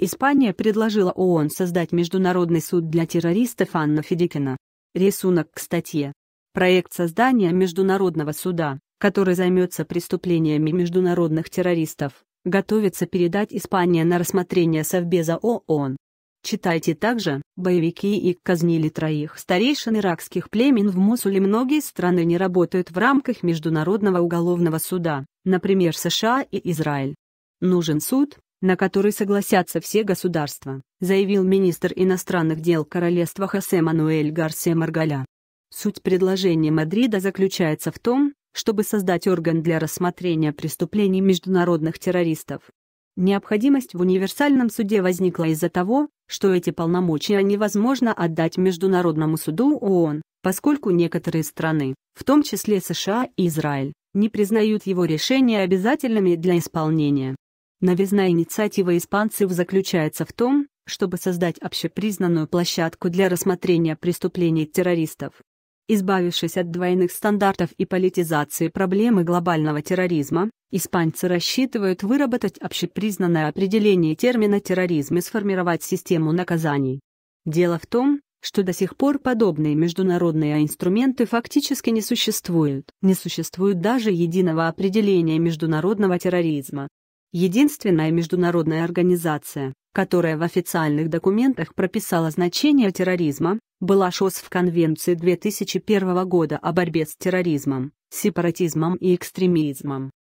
Испания предложила ООН создать Международный суд для террористов Анна Федикина. Рисунок к статье. Проект создания Международного суда, который займется преступлениями международных террористов, готовится передать Испания на рассмотрение Совбеза ООН. Читайте также, боевики и казнили троих старейшин иракских племен в Мусуле многие страны не работают в рамках Международного уголовного суда, например США и Израиль. Нужен суд, на который согласятся все государства, заявил министр иностранных дел королевства Хосе Мануэль Гарсе Маргаля. Суть предложения Мадрида заключается в том, чтобы создать орган для рассмотрения преступлений международных террористов. Необходимость в универсальном суде возникла из-за того, что эти полномочия невозможно отдать Международному суду ООН, поскольку некоторые страны, в том числе США и Израиль, не признают его решения обязательными для исполнения. Новизна инициатива испанцев заключается в том, чтобы создать общепризнанную площадку для рассмотрения преступлений террористов. Избавившись от двойных стандартов и политизации проблемы глобального терроризма, испанцы рассчитывают выработать общепризнанное определение термина терроризм и сформировать систему наказаний. Дело в том, что до сих пор подобные международные инструменты фактически не существуют. Не существует даже единого определения международного терроризма единственная международная организация, которая в официальных документах прописала значение терроризма, была ШОС в Конвенции 2001 года о борьбе с терроризмом, сепаратизмом и экстремизмом.